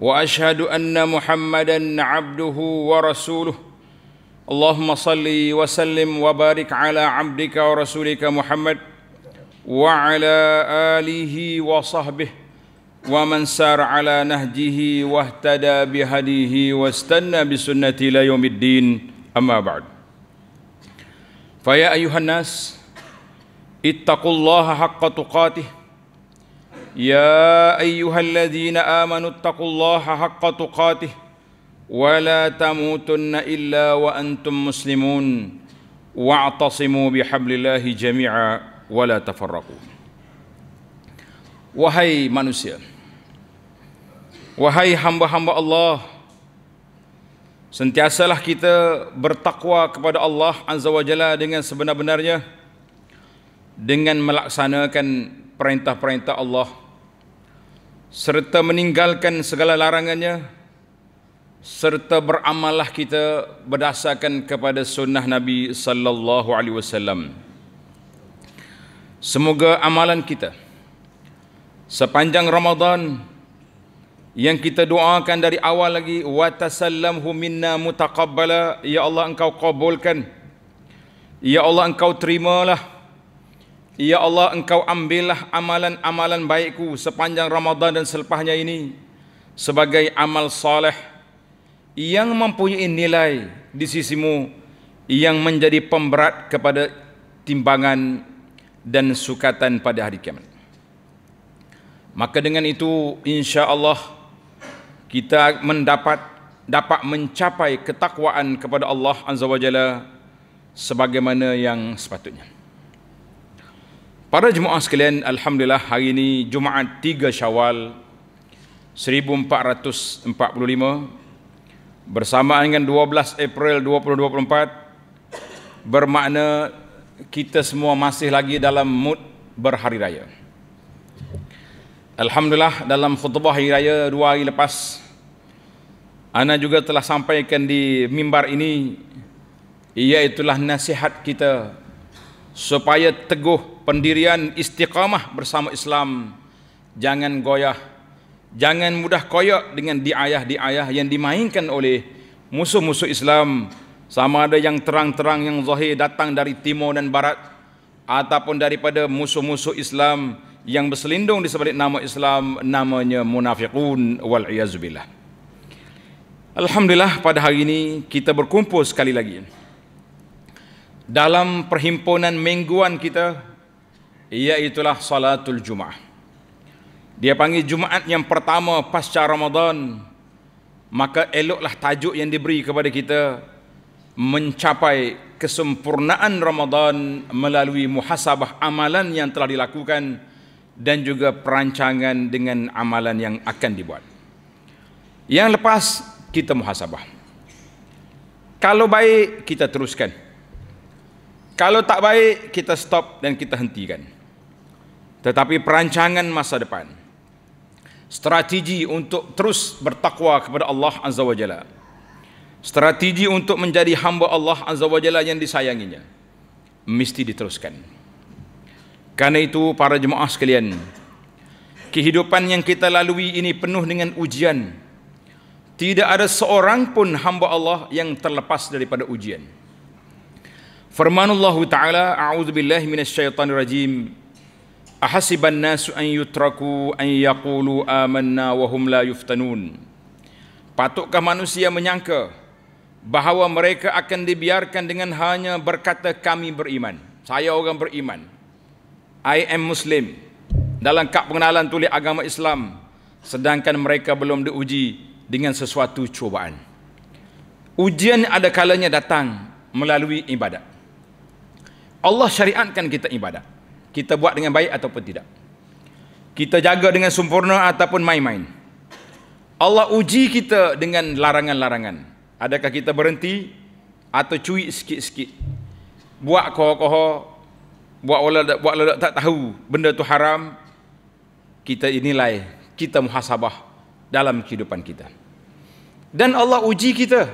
واشهد ان محمدا عبده ورسوله اللهم صل وسلم وبارك على عبدك ورسولك محمد وعلى اله وصحبه ومن سار على نهجه واهتدى بهديه واستنى بسنته الى يوم الدين اما بعد فيا ايها الناس اتقوا الله حق تقاته يا أيها الذين آمنوا اتقوا الله حق تقاته ولا تموتن إلا وأنتم مسلمون واعتصموا بحبل الله جميعا ولا تفرقوا وهي منوسيا وهي حمبا حمبا الله Sentiasalah kita bertakwa kepada Allah Azza wa Jalla dengan sebenar-benarnya dengan melaksanakan perintah-perintah Allah serta meninggalkan segala larangannya serta beramallah kita berdasarkan kepada sunnah Nabi sallallahu alaihi wasallam. Semoga amalan kita sepanjang Ramadan yang kita doakan dari awal lagi wa tasallamhu minna mutaqabbala ya Allah engkau kabulkan ya Allah engkau terimalah Ya Allah engkau ambillah amalan-amalan baikku sepanjang Ramadan dan selepasnya ini sebagai amal soleh yang mempunyai nilai di sisimu yang menjadi pemberat kepada timbangan dan sukatan pada hari kiamat. Maka dengan itu insya Allah kita mendapat dapat mencapai ketakwaan kepada Allah Azza wa Jalla sebagaimana yang sepatutnya. Para jemaah sekalian, Alhamdulillah hari ini Jumaat 3 Syawal 1445 bersamaan dengan 12 April 2024 bermakna kita semua masih lagi dalam mood berhari raya. Alhamdulillah dalam khutbah hari raya dua hari lepas Ana juga telah sampaikan di mimbar ini Iaitulah nasihat kita supaya teguh pendirian istiqamah bersama Islam jangan goyah jangan mudah koyak dengan diayah-diayah yang dimainkan oleh musuh-musuh Islam sama ada yang terang-terang yang zahir datang dari timur dan barat ataupun daripada musuh-musuh Islam yang berselindung di sebalik nama Islam namanya munafiqun wal iazubillah Alhamdulillah pada hari ini kita berkumpul sekali lagi dalam perhimpunan mingguan kita iaitulah salatul jumaah. Dia panggil Jumaat yang pertama pasca Ramadan. Maka eloklah tajuk yang diberi kepada kita mencapai kesempurnaan Ramadan melalui muhasabah amalan yang telah dilakukan dan juga perancangan dengan amalan yang akan dibuat. Yang lepas kita muhasabah. Kalau baik kita teruskan. Kalau tak baik, kita stop dan kita hentikan. Tetapi perancangan masa depan, strategi untuk terus bertakwa kepada Allah Azza wa Jalla, strategi untuk menjadi hamba Allah Azza wa Jalla yang disayanginya, mesti diteruskan. Karena itu, para jemaah sekalian, kehidupan yang kita lalui ini penuh dengan ujian. Tidak ada seorang pun hamba Allah yang terlepas daripada ujian. Ujian. Firman Allah Taala: فرمان bil Allah min al-Shaytan الشيطان الرجيم al الناس an يتركوا an يقولوا a'manna, وهم la يفتنون Patutkah manusia menyangka bahawa mereka akan dibiarkan dengan hanya berkata kami beriman. Saya orang beriman. I am Muslim. Dalam kap pengenalan tulis agama Islam. Sedangkan mereka belum diuji dengan sesuatu cubaan. Ujian ada kalanya datang melalui ibadat. Allah syariatkan kita ibadat. Kita buat dengan baik ataupun tidak. Kita jaga dengan sempurna ataupun main-main. Allah uji kita dengan larangan-larangan. Adakah kita berhenti atau cuik sikit-sikit? Buat koho-koho, buat lelak, buat lelak tak tahu benda tu haram. Kita nilai, kita muhasabah dalam kehidupan kita. Dan Allah uji kita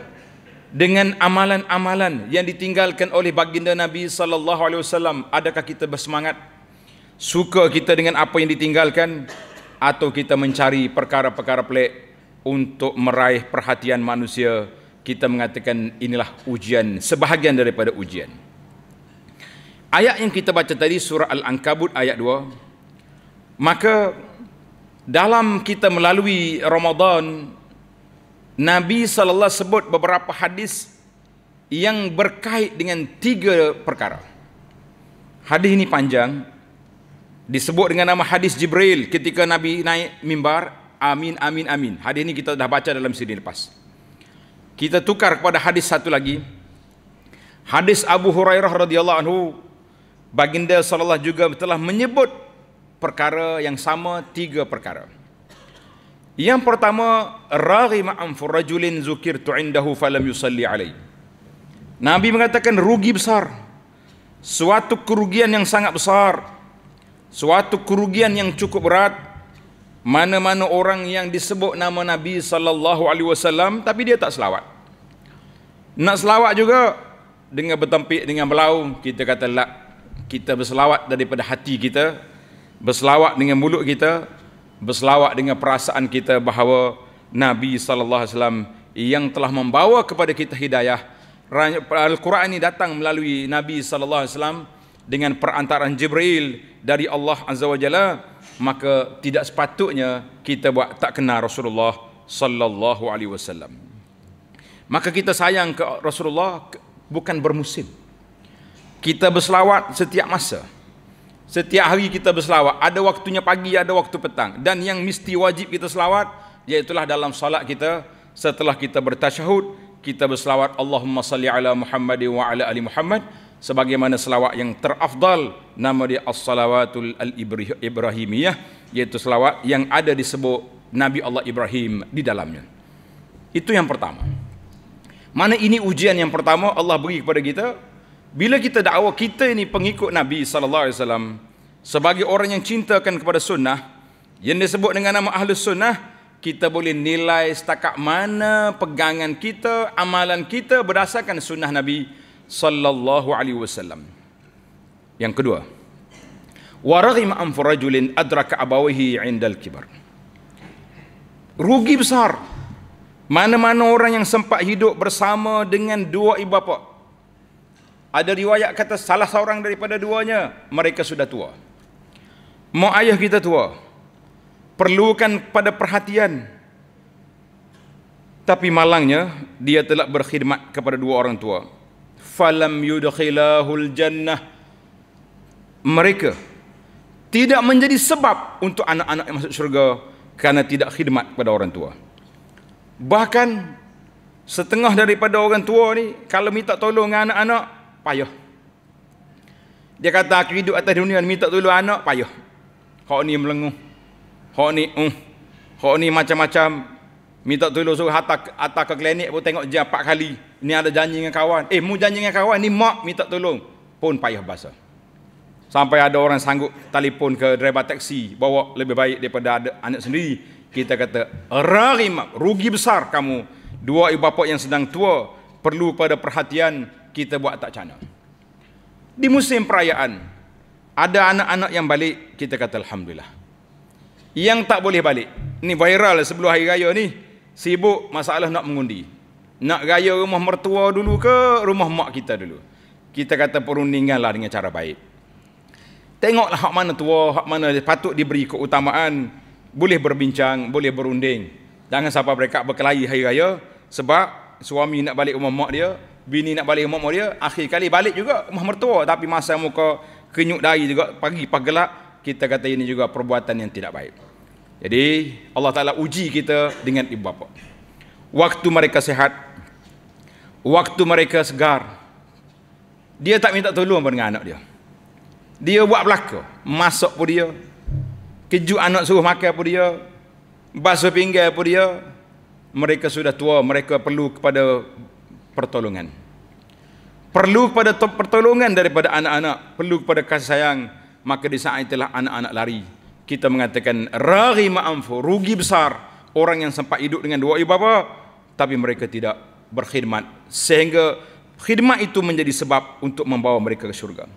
dengan amalan-amalan yang ditinggalkan oleh baginda Nabi sallallahu alaihi wasallam adakah kita bersemangat suka kita dengan apa yang ditinggalkan atau kita mencari perkara-perkara pelik untuk meraih perhatian manusia kita mengatakan inilah ujian sebahagian daripada ujian ayat yang kita baca tadi surah al-ankabut ayat 2 maka dalam kita melalui Ramadan Nabi SAW sebut beberapa hadis yang berkait dengan tiga perkara. Hadis ini panjang. Disebut dengan nama hadis Jibril ketika Nabi naik mimbar. Amin, amin, amin. Hadis ini kita dah baca dalam sini lepas. Kita tukar kepada hadis satu lagi. Hadis Abu Hurairah radhiyallahu anhu baginda saw juga telah menyebut perkara yang sama tiga perkara. Yang pertama, raghi ma'am furrajulin zukir tu indahu falam yusalli alaih. Nabi mengatakan rugi besar. Suatu kerugian yang sangat besar. Suatu kerugian yang cukup berat. Mana-mana orang yang disebut nama Nabi sallallahu alaihi wasallam tapi dia tak selawat. Nak selawat juga dengan bertempik dengan belaung kita kata lak kita berselawat daripada hati kita berselawat dengan mulut kita berselawat dengan perasaan kita bahawa Nabi saw yang telah membawa kepada kita hidayah Al-Quran ini datang melalui Nabi saw dengan perantaran Jibril dari Allah azza wajalla maka tidak sepatutnya kita buat tak kenal Rasulullah sallallahu alaihi wasallam maka kita sayang ke Rasulullah bukan bermusim kita berselawat setiap masa Setiap hari kita berselawat, ada waktunya pagi, ada waktu petang. Dan yang mesti wajib kita selawat, iaitulah dalam salat kita, setelah kita bertasyahud, kita berselawat Allahumma salli ala Muhammad wa ala ali Muhammad sebagaimana selawat yang terafdal nama dia as-salawatul al-ibrahimiyah iaitu selawat yang ada disebut Nabi Allah Ibrahim di dalamnya. Itu yang pertama. Mana ini ujian yang pertama Allah beri kepada kita bila kita dakwa kita ini pengikut Nabi sallallahu alaihi wasallam sebagai orang yang cintakan kepada sunnah yang disebut dengan nama ahli sunnah kita boleh nilai setakat mana pegangan kita amalan kita berdasarkan sunnah Nabi sallallahu alaihi wasallam. Yang kedua. Wa raghim an rajulin adraka abawihi 'indal kibar. Rugi besar. Mana-mana orang yang sempat hidup bersama dengan dua ibu bapa ada riwayat kata salah seorang daripada duanya mereka sudah tua. Mau ayah kita tua. Perlukan pada perhatian. Tapi malangnya dia telah berkhidmat kepada dua orang tua. Falam yudkhilahul jannah. Mereka tidak menjadi sebab untuk anak-anak yang masuk syurga kerana tidak khidmat kepada orang tua. Bahkan setengah daripada orang tua ni kalau minta tolong dengan anak-anak payah. Dia kata aku hidup atas dunia ni minta tolong anak payah. Hak ni melenguh. Hak ni uh. Hak ni macam-macam minta tolong suruh hantar atas ke klinik pun tengok je empat kali. Ni ada janji dengan kawan. Eh mu janji dengan kawan ni mak minta tolong pun payah bahasa. Sampai ada orang sanggup telefon ke driver taksi bawa lebih baik daripada ada anak sendiri. Kita kata rahim rugi besar kamu dua ibu bapa yang sedang tua perlu pada perhatian kita buat tak cana. Di musim perayaan, ada anak-anak yang balik, kita kata Alhamdulillah. Yang tak boleh balik, ni viral sebelum hari raya ni, sibuk masalah nak mengundi. Nak raya rumah mertua dulu ke rumah mak kita dulu. Kita kata perundingan perundinganlah dengan cara baik. Tengoklah hak mana tua, hak mana patut diberi keutamaan. Boleh berbincang, boleh berunding. Jangan siapa mereka berkelahi hari raya sebab suami nak balik rumah mak dia, bini nak balik rumah dia akhir kali balik juga rumah mertua tapi masa muka kenyuk dari juga pagi pagelak kita kata ini juga perbuatan yang tidak baik jadi Allah Ta'ala uji kita dengan ibu bapa waktu mereka sehat waktu mereka segar dia tak minta tolong pun dengan anak dia dia buat belaka masuk pun dia Keju anak suruh makan pun dia basuh pinggir pun dia mereka sudah tua mereka perlu kepada pertolongan. Perlu PADA pertolongan daripada anak-anak, perlu kepada kasih sayang, maka di saat itulah anak-anak lari. Kita mengatakan rari ma'amfu, rugi besar orang yang sempat hidup dengan dua ibu bapa tapi mereka tidak berkhidmat sehingga khidmat itu menjadi sebab untuk membawa mereka ke syurga.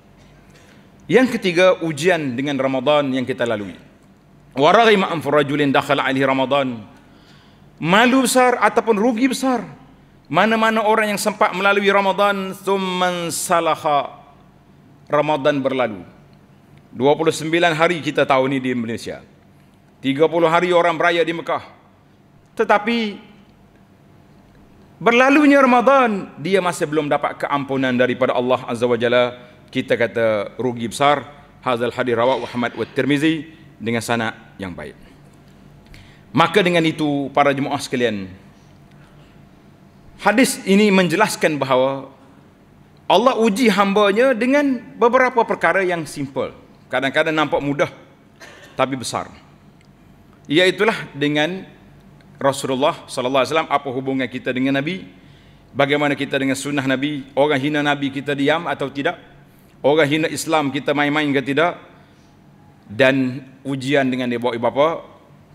Yang ketiga, ujian dengan Ramadan yang kita lalui. Wa rari ma'amfu rajulin dakhala alaihi Ramadan malu besar ataupun rugi besar mana-mana orang yang sempat melalui Ramadan thumman salaha Ramadan berlalu 29 hari kita tahu ini di Malaysia 30 hari orang beraya di Mekah tetapi berlalunya Ramadan dia masih belum dapat keampunan daripada Allah Azza wa Jalla kita kata rugi besar hazal hadis rawahu Ahmad wa Tirmizi dengan sanad yang baik maka dengan itu para jemaah sekalian Hadis ini menjelaskan bahawa Allah uji hambanya dengan beberapa perkara yang simple. Kadang-kadang nampak mudah tapi besar. Iaitulah dengan Rasulullah sallallahu alaihi wasallam apa hubungan kita dengan Nabi? Bagaimana kita dengan sunnah Nabi? Orang hina Nabi kita diam atau tidak? Orang hina Islam kita main-main ke tidak? Dan ujian dengan ibu bapa,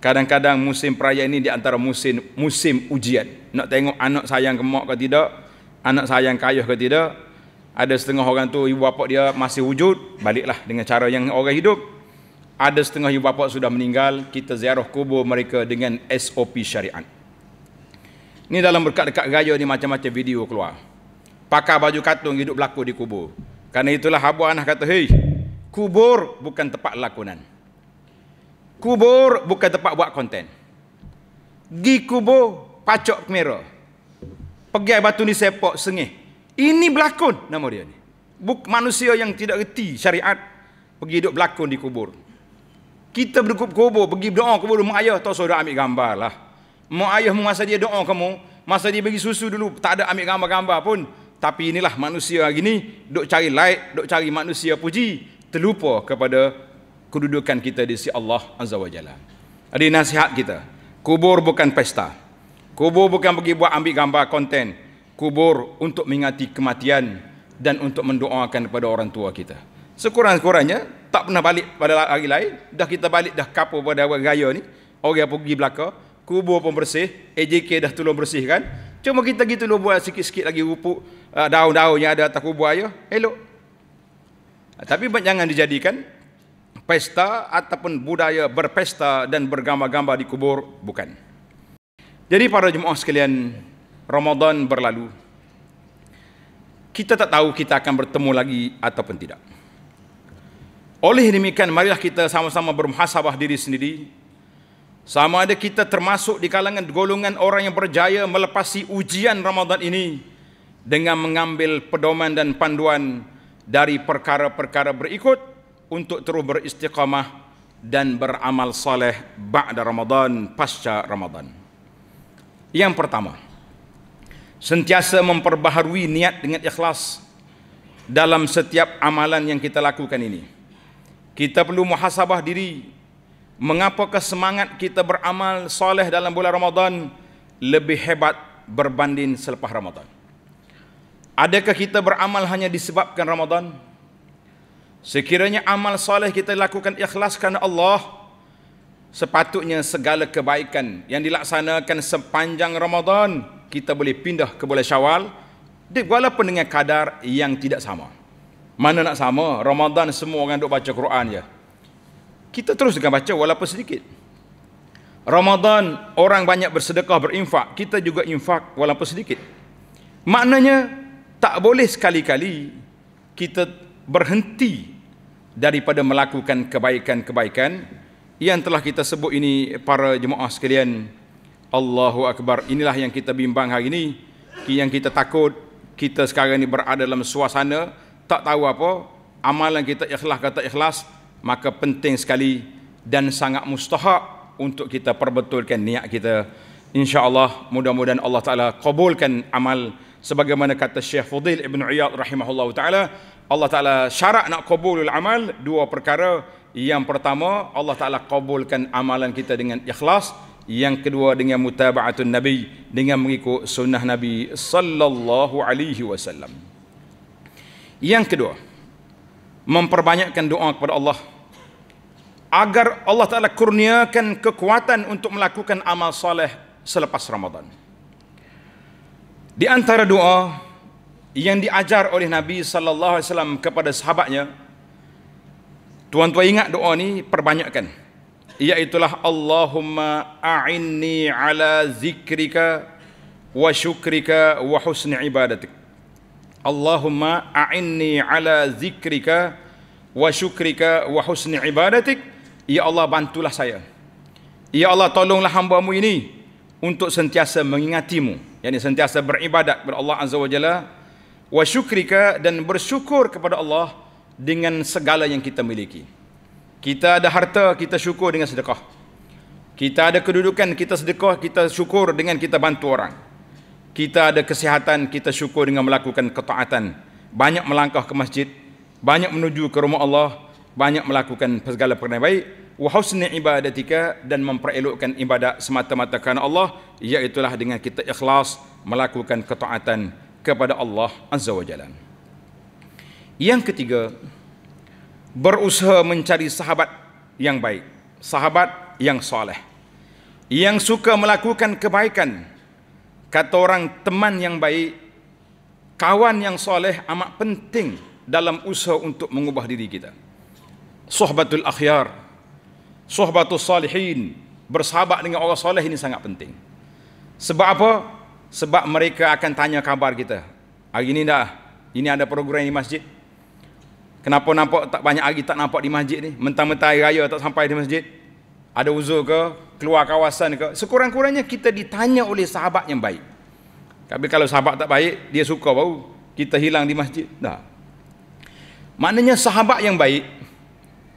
Kadang-kadang musim peraya ini di antara musim musim ujian. Nak tengok anak sayang ke mak ke tidak, anak sayang kaya ke tidak. Ada setengah orang tu ibu bapa dia masih wujud, baliklah dengan cara yang orang hidup. Ada setengah ibu bapa sudah meninggal, kita ziarah kubur mereka dengan SOP syariat. Ini dalam berkat dekat gaya ni macam-macam video keluar. Pakai baju katung hidup berlaku di kubur. Karena itulah Abu Anah kata, "Hei, kubur bukan tempat lakonan." Kubur bukan tempat buat konten. Gi kubur, pacok kamera. Pergi batu ni sepak sengih. Ini berlakon nama dia ni. Buk manusia yang tidak reti syariat pergi duduk berlakon di kubur. Kita berdukup kubur, pergi berdoa kubur mak ayah tak suruh ambil gambar lah. Mak ayah masa dia doa kamu, masa dia bagi susu dulu tak ada ambil gambar-gambar pun. Tapi inilah manusia hari ni duk cari like, duk cari manusia puji, terlupa kepada kedudukan kita di sisi Allah Azza wa Jalla. Jadi nasihat kita, kubur bukan pesta. Kubur bukan pergi buat ambil gambar konten. Kubur untuk mengingati kematian dan untuk mendoakan kepada orang tua kita. Sekurang-kurangnya tak pernah balik pada hari lain, dah kita balik dah kapur pada raya ni, orang pergi belaka, kubur pun bersih, AJK dah tolong bersihkan. Cuma kita gitu lu buat sikit-sikit lagi rupuk ah, daun-daun yang ada atas kubur ayah, elok. Ah, tapi jangan dijadikan pesta ataupun budaya berpesta dan bergambar-gambar di kubur bukan. Jadi para jemaah sekalian, Ramadan berlalu. Kita tak tahu kita akan bertemu lagi ataupun tidak. Oleh demikian marilah kita sama-sama bermuhasabah diri sendiri. Sama ada kita termasuk di kalangan golongan orang yang berjaya melepasi ujian Ramadan ini dengan mengambil pedoman dan panduan dari perkara-perkara berikut untuk terus beristiqamah dan beramal saleh ba'da Ramadan pasca Ramadan. Yang pertama, sentiasa memperbaharui niat dengan ikhlas dalam setiap amalan yang kita lakukan ini. Kita perlu muhasabah diri mengapakah semangat kita beramal saleh dalam bulan Ramadan lebih hebat berbanding selepas Ramadan. Adakah kita beramal hanya disebabkan Ramadan? Sekiranya amal soleh kita lakukan ikhlas kerana Allah, sepatutnya segala kebaikan yang dilaksanakan sepanjang Ramadan, kita boleh pindah ke bulan syawal, walaupun dengan kadar yang tidak sama. Mana nak sama? Ramadan semua orang duk baca Quran je. Kita terus juga baca walaupun sedikit. Ramadan orang banyak bersedekah berinfak, kita juga infak walaupun sedikit. Maknanya tak boleh sekali-kali kita berhenti daripada melakukan kebaikan-kebaikan yang telah kita sebut ini para jemaah sekalian Allahu Akbar inilah yang kita bimbang hari ini yang kita takut kita sekarang ini berada dalam suasana tak tahu apa amalan kita ikhlas kata ikhlas maka penting sekali dan sangat mustahak untuk kita perbetulkan niat kita insyaallah mudah-mudahan Allah taala kabulkan amal sebagaimana kata Syekh Fadil Ibn Iyad rahimahullah ta'ala Allah Ta'ala syarat nak kabulul amal dua perkara yang pertama Allah Ta'ala kabulkan amalan kita dengan ikhlas yang kedua dengan mutaba'atun Nabi dengan mengikut sunnah Nabi sallallahu alaihi wasallam yang kedua memperbanyakkan doa kepada Allah agar Allah Ta'ala kurniakan kekuatan untuk melakukan amal soleh selepas Ramadan. Di antara doa yang diajar oleh Nabi sallallahu alaihi wasallam kepada sahabatnya Tuan-tuan ingat doa ni perbanyakkan Iaitulah Allahumma a'inni ala zikrika wa syukrika wa husni ibadatik Allahumma a'inni ala zikrika wa syukrika wa husni ibadatik Ya Allah bantulah saya Ya Allah tolonglah hamba-Mu ini untuk sentiasa mengingatimu yakni sentiasa beribadat kepada Allah azza wajalla wa syukrika dan bersyukur kepada Allah dengan segala yang kita miliki kita ada harta kita syukur dengan sedekah kita ada kedudukan kita sedekah kita syukur dengan kita bantu orang kita ada kesihatan kita syukur dengan melakukan ketaatan banyak melangkah ke masjid banyak menuju ke rumah Allah banyak melakukan segala perkara baik wa husni ibadatika dan memperelokkan ibadat semata-mata kerana Allah iaitu dengan kita ikhlas melakukan ketaatan kepada Allah azza wajalla. Yang ketiga berusaha mencari sahabat yang baik, sahabat yang soleh. Yang suka melakukan kebaikan. Kata orang teman yang baik, kawan yang soleh amat penting dalam usaha untuk mengubah diri kita. Sohbatul akhyar Suhbatus salihin Bersahabat dengan orang soleh ini sangat penting Sebab apa? Sebab mereka akan tanya kabar kita Hari ini dah Ini ada program di masjid Kenapa nampak tak banyak hari tak nampak di masjid ni Mentah-mentah hari raya tak sampai di masjid Ada uzur ke? Keluar kawasan ke? Sekurang-kurangnya kita ditanya oleh sahabat yang baik Tapi kalau sahabat tak baik Dia suka baru kita hilang di masjid Dah Maknanya sahabat yang baik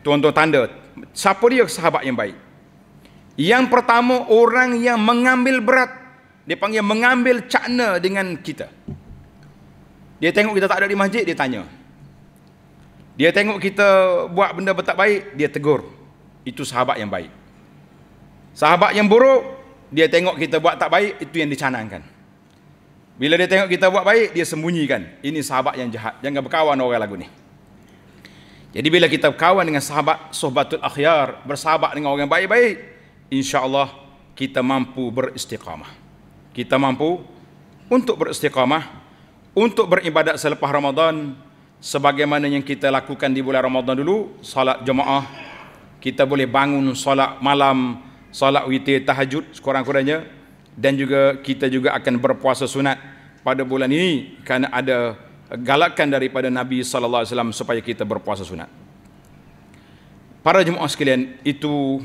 Tuan-tuan tanda siapa dia sahabat yang baik? Yang pertama orang yang mengambil berat dia panggil mengambil cakna dengan kita. Dia tengok kita tak ada di masjid, dia tanya. Dia tengok kita buat benda betak baik, dia tegur. Itu sahabat yang baik. Sahabat yang buruk, dia tengok kita buat tak baik, itu yang dicanangkan. Bila dia tengok kita buat baik, dia sembunyikan. Ini sahabat yang jahat. Jangan berkawan orang lagu ni. Jadi bila kita kawan dengan sahabat sohbatul akhyar, bersahabat dengan orang yang baik-baik, insya-Allah kita mampu beristiqamah. Kita mampu untuk beristiqamah, untuk beribadat selepas Ramadan sebagaimana yang kita lakukan di bulan Ramadan dulu, salat jemaah. Kita boleh bangun salat malam, salat witir, tahajud sekurang-kurangnya dan juga kita juga akan berpuasa sunat pada bulan ini kerana ada Galakkan daripada Nabi sallallahu alaihi wasallam supaya kita berpuasa sunat. Para jemaah sekalian, itu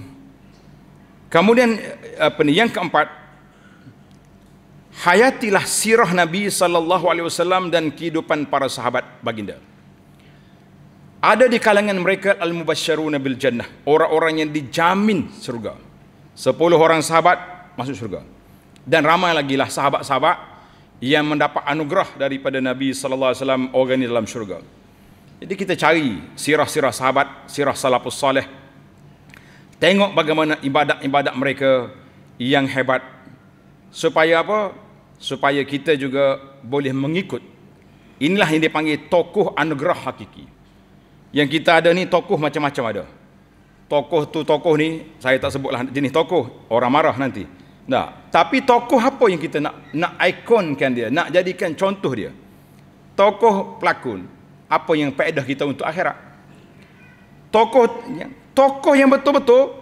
kemudian apa ni yang keempat hayatilah sirah Nabi sallallahu alaihi wasallam dan kehidupan para sahabat baginda. Ada di kalangan mereka al-mubasysyiruna bil jannah, orang-orang yang dijamin surga. Sepuluh orang sahabat masuk surga. Dan ramai lagi lah sahabat-sahabat yang mendapat anugerah daripada Nabi sallallahu alaihi wasallam orang ini dalam syurga. Jadi kita cari sirah-sirah sahabat, sirah salafus soleh. Tengok bagaimana ibadat-ibadat mereka yang hebat. Supaya apa? Supaya kita juga boleh mengikut. Inilah yang dipanggil tokoh anugerah hakiki. Yang kita ada ni tokoh macam-macam ada. Tokoh tu tokoh ni, saya tak sebutlah jenis tokoh. Orang marah nanti. Nah, Tapi tokoh apa yang kita nak nak ikonkan dia, nak jadikan contoh dia? Tokoh pelakon. Apa yang faedah kita untuk akhirat? Tokoh tokoh yang betul-betul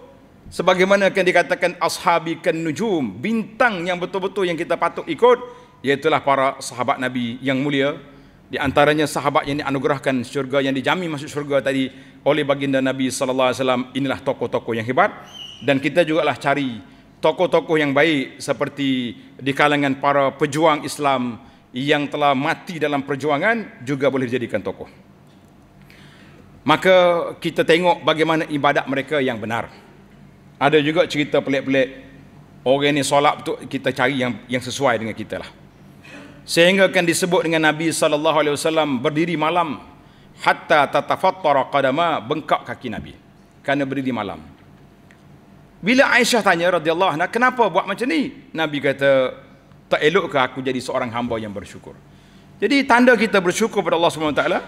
sebagaimana yang dikatakan ashabi kan nujum, bintang yang betul-betul yang kita patut ikut, iaitulah para sahabat Nabi yang mulia. Di antaranya sahabat yang dianugerahkan syurga yang dijamin masuk syurga tadi oleh baginda Nabi sallallahu alaihi wasallam inilah tokoh-tokoh yang hebat dan kita juga lah cari tokoh-tokoh yang baik seperti di kalangan para pejuang Islam yang telah mati dalam perjuangan juga boleh dijadikan tokoh. Maka kita tengok bagaimana ibadat mereka yang benar. Ada juga cerita pelik-pelik orang ni solat tu kita cari yang yang sesuai dengan kita lah. Sehingga kan disebut dengan Nabi sallallahu alaihi wasallam berdiri malam hatta tatafattara qadama bengkak kaki Nabi. Karena berdiri malam. Bila Aisyah tanya radhiyallahu anha, kenapa buat macam ni? Nabi kata, tak elok ke aku jadi seorang hamba yang bersyukur? Jadi tanda kita bersyukur kepada Allah Subhanahu taala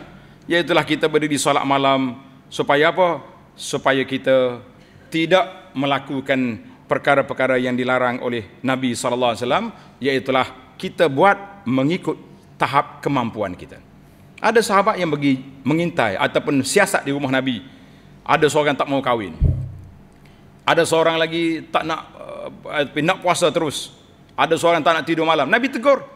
ialah kita berdiri di solat malam supaya apa? Supaya kita tidak melakukan perkara-perkara yang dilarang oleh Nabi sallallahu alaihi wasallam iaitu kita buat mengikut tahap kemampuan kita. Ada sahabat yang pergi mengintai ataupun siasat di rumah Nabi. Ada seorang tak mau kahwin. Ada seorang lagi tak nak uh, nak puasa terus. Ada seorang tak nak tidur malam. Nabi tegur.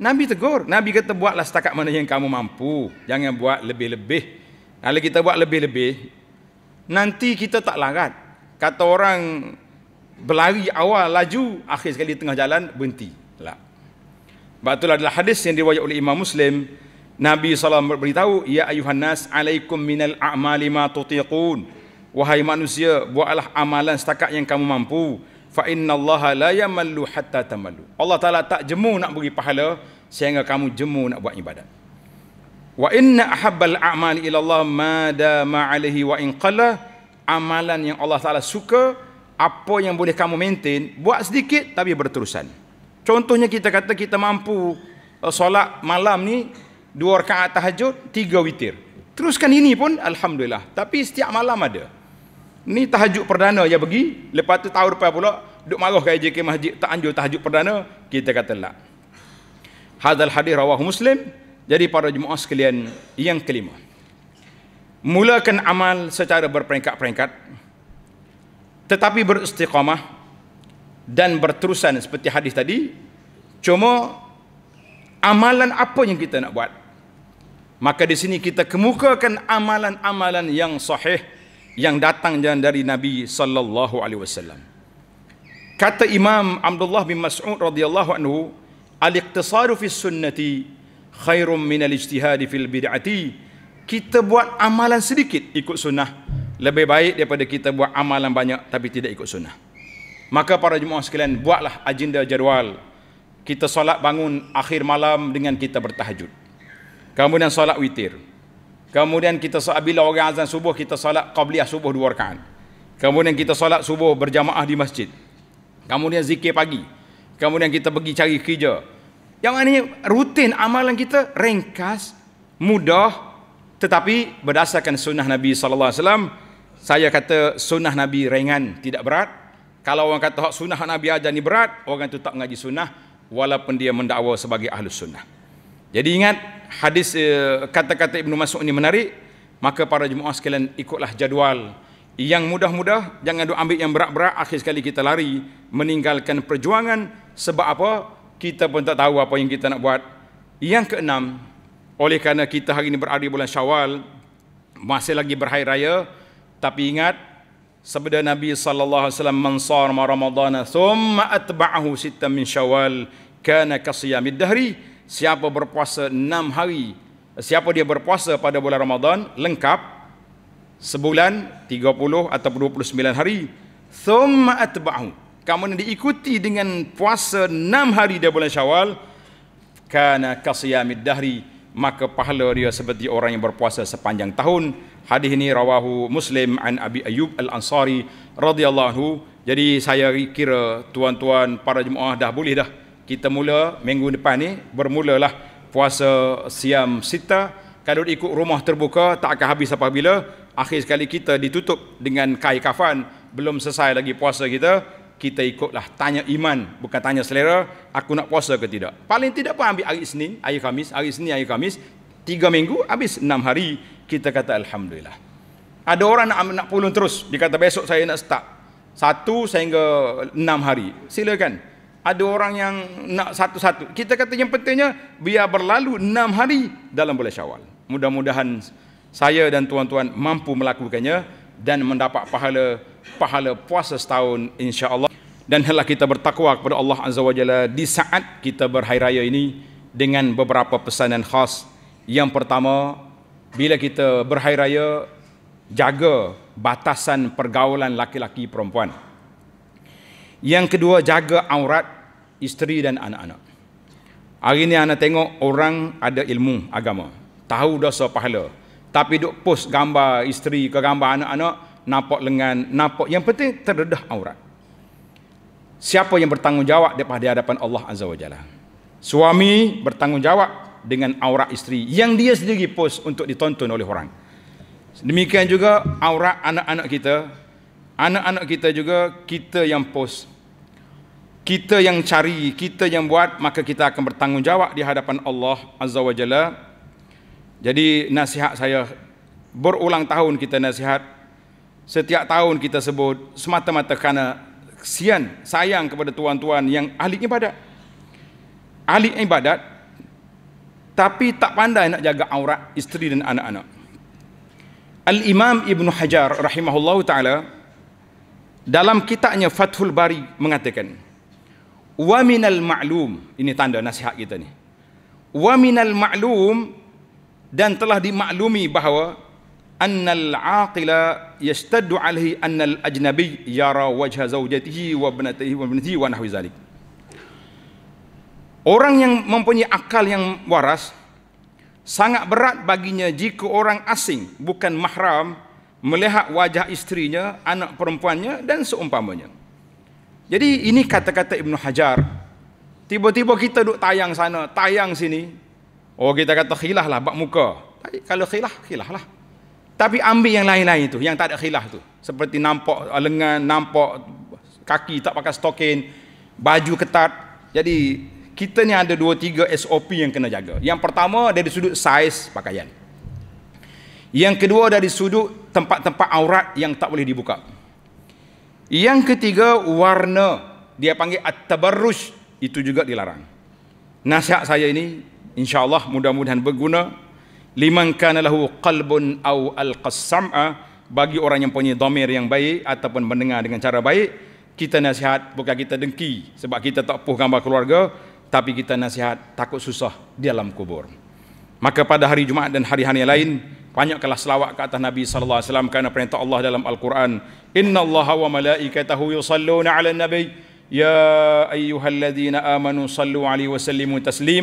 Nabi tegur. Nabi kata buatlah setakat mana yang kamu mampu. Jangan buat lebih-lebih. Kalau kita buat lebih-lebih, nanti kita tak larat. Kata orang berlari awal laju, akhir sekali tengah jalan berhenti. Lah. Sebab adalah hadis yang diriwayat oleh Imam Muslim. Nabi SAW beritahu, Ya Ayuhan ayuhannas alaikum minal a'mali ma tutiqun. Wahai manusia, buatlah amalan setakat yang kamu mampu. Fa inna Allah la yamallu hatta tamallu. Allah Taala tak jemu nak bagi pahala sehingga kamu jemu nak buat ibadat. Wa inna ahabbal a'mali ila Allah ma da ma wa in qalla amalan yang Allah Taala suka apa yang boleh kamu maintain buat sedikit tapi berterusan. Contohnya kita kata kita mampu uh, solat malam ni dua rakaat tahajud, tiga witir. Teruskan ini pun alhamdulillah. Tapi setiap malam ada. Ni tahajud perdana yang pergi, lepas tu tahun depan pula duk marah ke JK Masjid tak anjur tahajud perdana, kita kata lah. Hadal hadis rawahu Muslim. Jadi para jemaah sekalian yang kelima. Mulakan amal secara berperingkat-peringkat tetapi beristiqamah dan berterusan seperti hadis tadi. Cuma amalan apa yang kita nak buat? Maka di sini kita kemukakan amalan-amalan yang sahih yang datang dari Nabi sallallahu alaihi wasallam. Kata Imam Abdullah bin Mas'ud radhiyallahu anhu, "Al-iqtisaru fi sunnati khairum min al-ijtihad fil bid'ati." Kita buat amalan sedikit ikut sunnah lebih baik daripada kita buat amalan banyak tapi tidak ikut sunnah. Maka para jemaah sekalian buatlah agenda jadual kita solat bangun akhir malam dengan kita bertahajud. Kemudian solat witir. Kemudian kita bila orang azan subuh kita solat qabliyah subuh dua rakaat. Kemudian kita solat subuh berjamaah di masjid. Kemudian zikir pagi. Kemudian kita pergi cari kerja. Yang maknanya rutin amalan kita ringkas, mudah tetapi berdasarkan sunnah Nabi sallallahu alaihi wasallam saya kata sunnah Nabi ringan tidak berat. Kalau orang kata oh, sunnah Nabi aja ni berat, orang itu tak ngaji sunnah walaupun dia mendakwa sebagai ahli sunnah. Jadi ingat hadis eh, kata-kata Ibnu Mas'ud ini menarik, maka para jemaah sekalian ikutlah jadual. Yang mudah-mudah jangan duk ambil yang berat-berat akhir sekali kita lari meninggalkan perjuangan sebab apa? Kita pun tak tahu apa yang kita nak buat. Yang keenam, oleh kerana kita hari ini berada di bulan Syawal, masih lagi berhari raya, tapi ingat sabda Nabi sallallahu alaihi wasallam man sar ma ramadana thumma atba'ahu sittan min Syawal kana kasiyamid dahri. dahri siapa berpuasa enam hari, siapa dia berpuasa pada bulan Ramadan, lengkap, sebulan 30 atau 29 hari, thumma atba'u, kamu yang diikuti dengan puasa enam hari dia bulan syawal, kana kasiyamid dahri, maka pahala dia seperti orang yang berpuasa sepanjang tahun. Hadis ini rawahu Muslim an Abi Ayub al-Ansari radhiyallahu. Jadi saya kira tuan-tuan para jemaah dah boleh dah kita mula minggu depan ni bermulalah puasa siam sita kalau ikut rumah terbuka tak akan habis apabila akhir sekali kita ditutup dengan kai kafan belum selesai lagi puasa kita kita ikutlah tanya iman bukan tanya selera aku nak puasa ke tidak paling tidak pun ambil hari Senin hari Khamis hari Senin hari Khamis tiga minggu habis enam hari kita kata Alhamdulillah ada orang nak, nak pulun terus dia kata besok saya nak start satu sehingga enam hari silakan ada orang yang nak satu-satu. Kita kata yang pentingnya biar berlalu enam hari dalam bulan syawal. Mudah-mudahan saya dan tuan-tuan mampu melakukannya dan mendapat pahala pahala puasa setahun insya-Allah dan hendak kita bertakwa kepada Allah Azza wa Jalla di saat kita berhari raya ini dengan beberapa pesanan khas. Yang pertama, bila kita berhari raya jaga batasan pergaulan laki-laki perempuan. Yang kedua jaga aurat isteri dan anak-anak. Hari ni anak tengok orang ada ilmu agama, tahu dosa pahala. Tapi duk post gambar isteri ke gambar anak-anak, nampak lengan, nampak yang penting terdedah aurat. Siapa yang bertanggungjawab di hadapan Allah Azza wa Jalla? Suami bertanggungjawab dengan aurat isteri yang dia sendiri post untuk ditonton oleh orang. Demikian juga aurat anak-anak kita, anak-anak kita juga kita yang post kita yang cari, kita yang buat, maka kita akan bertanggungjawab di hadapan Allah Azza wa Jalla. Jadi nasihat saya, berulang tahun kita nasihat, setiap tahun kita sebut semata-mata kerana kesian, sayang kepada tuan-tuan yang ahli ibadat. Ahli ibadat, tapi tak pandai nak jaga aurat isteri dan anak-anak. Al-Imam Ibn Hajar rahimahullah ta'ala, dalam kitabnya Fathul Bari mengatakan, wa minal ma'lum ini tanda nasihat kita ni wa minal ma'lum dan telah dimaklumi bahawa annal aqila yastaddu alaihi annal ajnabi yara wajha zawjatihi wa ibnatihi wa ibnatihi wa nahwi zalik orang yang mempunyai akal yang waras sangat berat baginya jika orang asing bukan mahram melihat wajah istrinya anak perempuannya dan seumpamanya jadi ini kata-kata Ibn Hajar. Tiba-tiba kita duduk tayang sana, tayang sini. Oh kita kata khilah lah, bak muka. Tapi kalau khilah, khilah lah. Tapi ambil yang lain-lain itu, yang tak ada khilah tu. Seperti nampak lengan, nampak kaki tak pakai stokin, baju ketat. Jadi kita ni ada dua tiga SOP yang kena jaga. Yang pertama dari sudut saiz pakaian. Yang kedua dari sudut tempat-tempat aurat yang tak boleh dibuka. Yang ketiga warna dia panggil at-tabarruj itu juga dilarang. Nasihat saya ini insyaallah mudah-mudahan berguna liman kana lahu qalbun aw al-qasam'a bagi orang yang punya domir yang baik ataupun mendengar dengan cara baik kita nasihat bukan kita dengki sebab kita tak puh gambar keluarga tapi kita nasihat takut susah di dalam kubur. Maka pada hari Jumaat dan hari-hari lain banyakkanlah selawat ke atas Nabi sallallahu alaihi wasallam kerana perintah Allah dalam Al-Quran Inna innallaha wa malaikatahu yusalluna 'alan nabi ya ayyuhalladzina amanu sallu 'alaihi wa sallimu